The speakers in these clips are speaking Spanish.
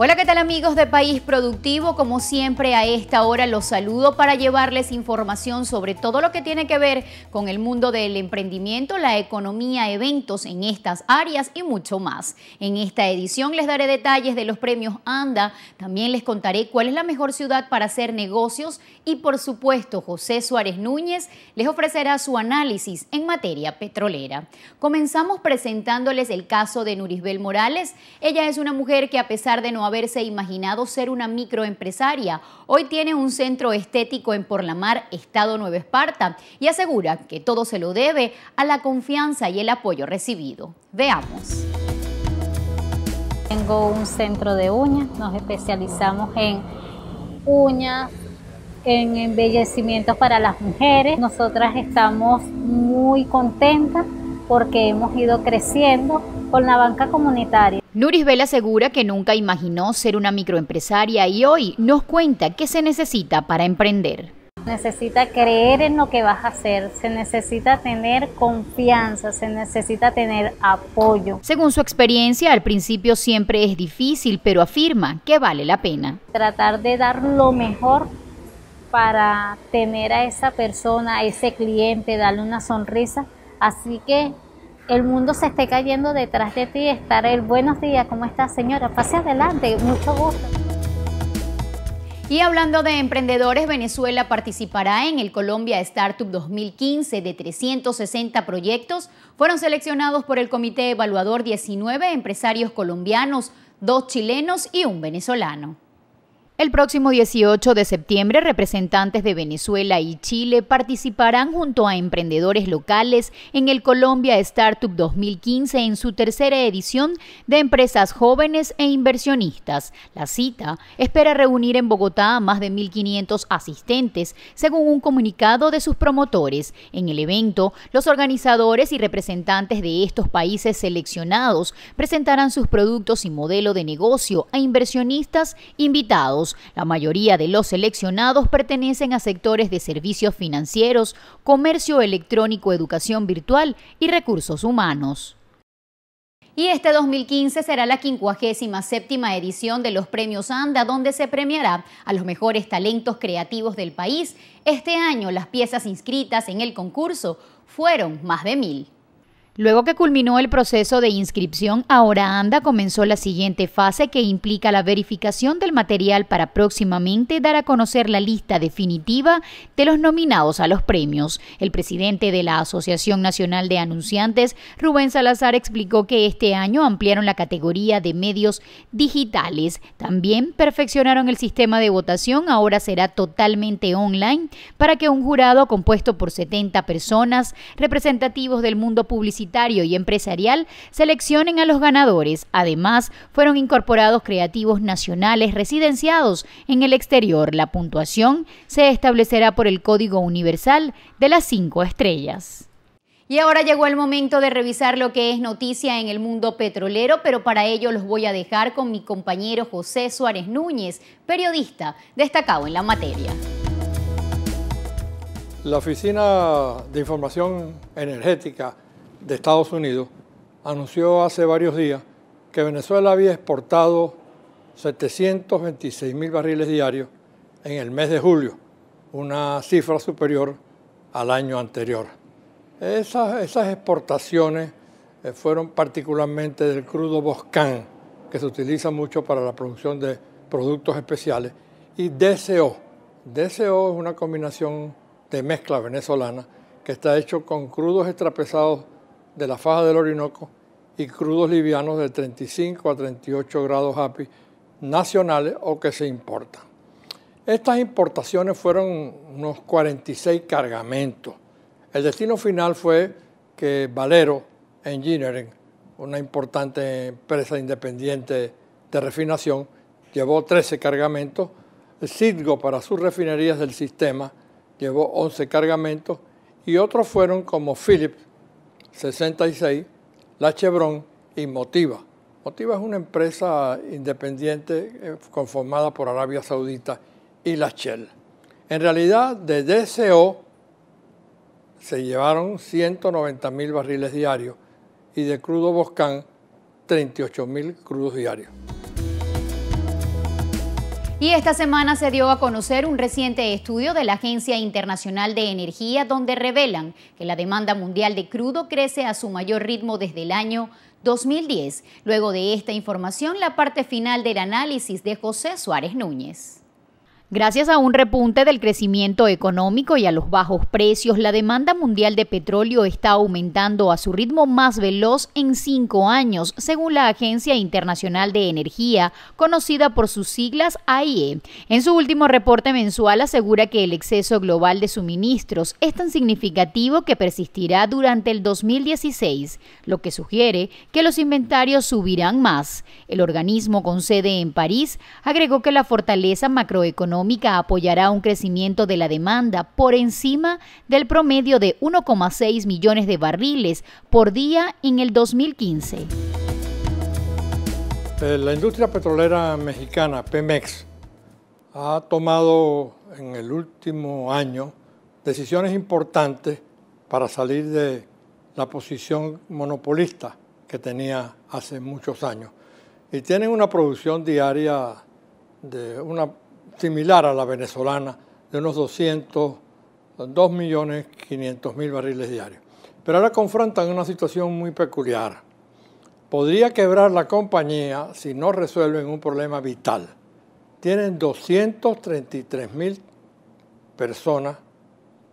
Hola, ¿qué tal amigos de País Productivo? Como siempre a esta hora los saludo para llevarles información sobre todo lo que tiene que ver con el mundo del emprendimiento, la economía, eventos en estas áreas y mucho más. En esta edición les daré detalles de los premios ANDA, también les contaré cuál es la mejor ciudad para hacer negocios y por supuesto José Suárez Núñez les ofrecerá su análisis en materia petrolera. Comenzamos presentándoles el caso de Nurisbel Morales. Ella es una mujer que a pesar de no haberse imaginado ser una microempresaria. Hoy tiene un centro estético en Porlamar, Estado Nueva Esparta, y asegura que todo se lo debe a la confianza y el apoyo recibido. Veamos. Tengo un centro de uñas, nos especializamos en uñas, en embellecimientos para las mujeres. Nosotras estamos muy contentas porque hemos ido creciendo con la banca comunitaria. Nuris Bell asegura que nunca imaginó ser una microempresaria y hoy nos cuenta qué se necesita para emprender. Necesita creer en lo que vas a hacer, se necesita tener confianza, se necesita tener apoyo. Según su experiencia, al principio siempre es difícil, pero afirma que vale la pena. Tratar de dar lo mejor para tener a esa persona, a ese cliente, darle una sonrisa. Así que el mundo se esté cayendo detrás de ti, estar el buenos días, ¿cómo estás señora? Pase adelante, mucho gusto. Y hablando de emprendedores, Venezuela participará en el Colombia Startup 2015 de 360 proyectos. Fueron seleccionados por el Comité Evaluador 19 empresarios colombianos, dos chilenos y un venezolano. El próximo 18 de septiembre, representantes de Venezuela y Chile participarán junto a emprendedores locales en el Colombia Startup 2015 en su tercera edición de empresas jóvenes e inversionistas. La cita espera reunir en Bogotá a más de 1.500 asistentes, según un comunicado de sus promotores. En el evento, los organizadores y representantes de estos países seleccionados presentarán sus productos y modelo de negocio a inversionistas invitados la mayoría de los seleccionados pertenecen a sectores de servicios financieros, comercio electrónico, educación virtual y recursos humanos. Y este 2015 será la 57 edición de los Premios ANDA, donde se premiará a los mejores talentos creativos del país. Este año las piezas inscritas en el concurso fueron más de mil. Luego que culminó el proceso de inscripción, ahora ANDA comenzó la siguiente fase que implica la verificación del material para próximamente dar a conocer la lista definitiva de los nominados a los premios. El presidente de la Asociación Nacional de Anunciantes, Rubén Salazar, explicó que este año ampliaron la categoría de medios digitales. También perfeccionaron el sistema de votación, ahora será totalmente online, para que un jurado compuesto por 70 personas, representativos del mundo publicitario, y empresarial seleccionen a los ganadores. Además, fueron incorporados creativos nacionales residenciados en el exterior. La puntuación se establecerá por el Código Universal de las cinco estrellas. Y ahora llegó el momento de revisar lo que es noticia en el mundo petrolero, pero para ello los voy a dejar con mi compañero José Suárez Núñez, periodista destacado en la materia. La Oficina de Información Energética de Estados Unidos anunció hace varios días que Venezuela había exportado 726 mil barriles diarios en el mes de julio, una cifra superior al año anterior. Esas, exportaciones eh, fueron particularmente del crudo boscán, que se utiliza mucho para la producción de productos especiales, y DCO. DCO es una combinación de mezcla venezolana que está hecho con crudos extrapesados de la faja del Orinoco y crudos livianos de 35 a 38 grados API nacionales o que se importan. Estas importaciones fueron unos 46 cargamentos. El destino final fue que Valero Engineering, una importante empresa independiente de refinación, llevó 13 cargamentos. para sus refinerías del sistema llevó 11 cargamentos y otros fueron como Philips 66, la Chevron y Motiva. Motiva es una empresa independiente eh, conformada por Arabia Saudita y la Shell. En realidad, de DCO se llevaron 190 mil barriles diarios y de crudo Boscán 38 mil crudos diarios. Y esta semana se dio a conocer un reciente estudio de la Agencia Internacional de Energía donde revelan que la demanda mundial de crudo crece a su mayor ritmo desde el año 2010. Luego de esta información, la parte final del análisis de José Suárez Núñez. Gracias a un repunte del crecimiento económico y a los bajos precios, la demanda mundial de petróleo está aumentando a su ritmo más veloz en cinco años, según la Agencia Internacional de Energía, conocida por sus siglas AIE. En su último reporte mensual asegura que el exceso global de suministros es tan significativo que persistirá durante el 2016, lo que sugiere que los inventarios subirán más. El organismo con sede en París agregó que la fortaleza macroeconómica apoyará un crecimiento de la demanda por encima del promedio de 1,6 millones de barriles por día en el 2015. Eh, la industria petrolera mexicana, Pemex, ha tomado en el último año decisiones importantes para salir de la posición monopolista que tenía hace muchos años. Y tienen una producción diaria de una similar a la venezolana, de unos 200, 2.500.000 barriles diarios. Pero ahora confrontan una situación muy peculiar. Podría quebrar la compañía si no resuelven un problema vital. Tienen 233.000 personas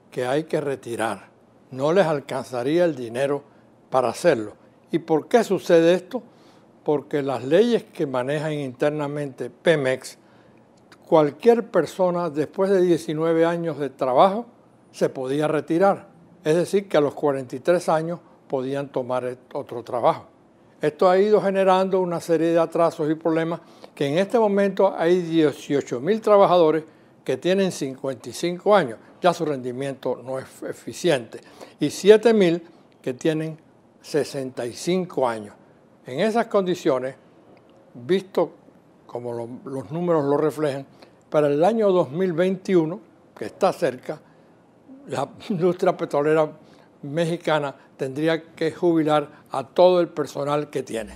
que hay que retirar. No les alcanzaría el dinero para hacerlo. ¿Y por qué sucede esto? Porque las leyes que manejan internamente Pemex cualquier persona después de 19 años de trabajo se podía retirar. Es decir, que a los 43 años podían tomar e-, otro trabajo. Esto ha ido generando una serie de atrasos y problemas que en este momento hay 18.000 mil trabajadores que tienen 55 años. Ya su rendimiento no es eficiente. Y 7.000 mil que tienen 65 años. En esas condiciones, visto como los números lo reflejan, para el año 2021, que está cerca, la industria petrolera mexicana tendría que jubilar a todo el personal que tiene.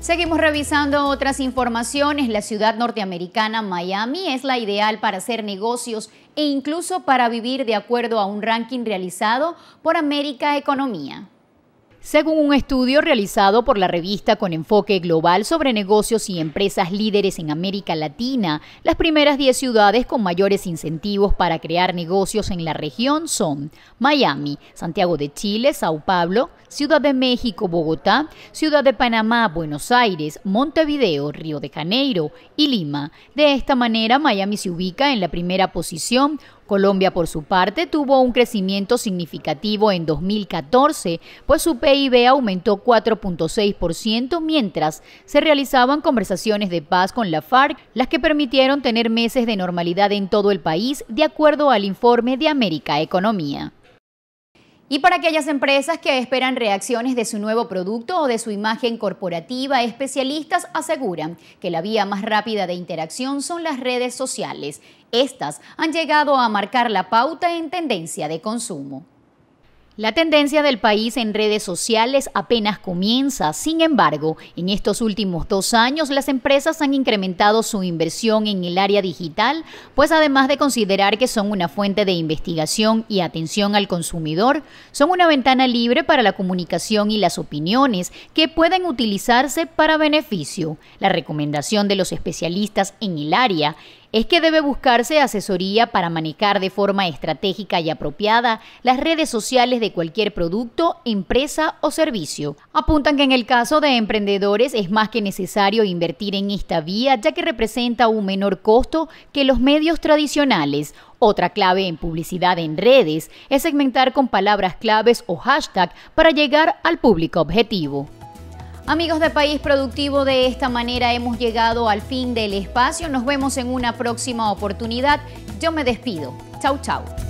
Seguimos revisando otras informaciones. La ciudad norteamericana Miami es la ideal para hacer negocios e incluso para vivir de acuerdo a un ranking realizado por América Economía. Según un estudio realizado por la revista con enfoque global sobre negocios y empresas líderes en América Latina, las primeras 10 ciudades con mayores incentivos para crear negocios en la región son Miami, Santiago de Chile, Sao Paulo, Ciudad de México, Bogotá, Ciudad de Panamá, Buenos Aires, Montevideo, Río de Janeiro y Lima. De esta manera, Miami se ubica en la primera posición Colombia, por su parte, tuvo un crecimiento significativo en 2014, pues su PIB aumentó 4.6%, mientras se realizaban conversaciones de paz con la FARC, las que permitieron tener meses de normalidad en todo el país, de acuerdo al informe de América Economía. Y para aquellas empresas que esperan reacciones de su nuevo producto o de su imagen corporativa, especialistas aseguran que la vía más rápida de interacción son las redes sociales. Estas han llegado a marcar la pauta en tendencia de consumo. La tendencia del país en redes sociales apenas comienza. Sin embargo, en estos últimos dos años las empresas han incrementado su inversión en el área digital, pues además de considerar que son una fuente de investigación y atención al consumidor, son una ventana libre para la comunicación y las opiniones que pueden utilizarse para beneficio. La recomendación de los especialistas en el área es que debe buscarse asesoría para manejar de forma estratégica y apropiada las redes sociales de cualquier producto, empresa o servicio. Apuntan que en el caso de emprendedores es más que necesario invertir en esta vía ya que representa un menor costo que los medios tradicionales otra clave en publicidad en redes es segmentar con palabras claves o hashtag para llegar al público objetivo. Amigos de País Productivo, de esta manera hemos llegado al fin del espacio. Nos vemos en una próxima oportunidad. Yo me despido. Chau, chau.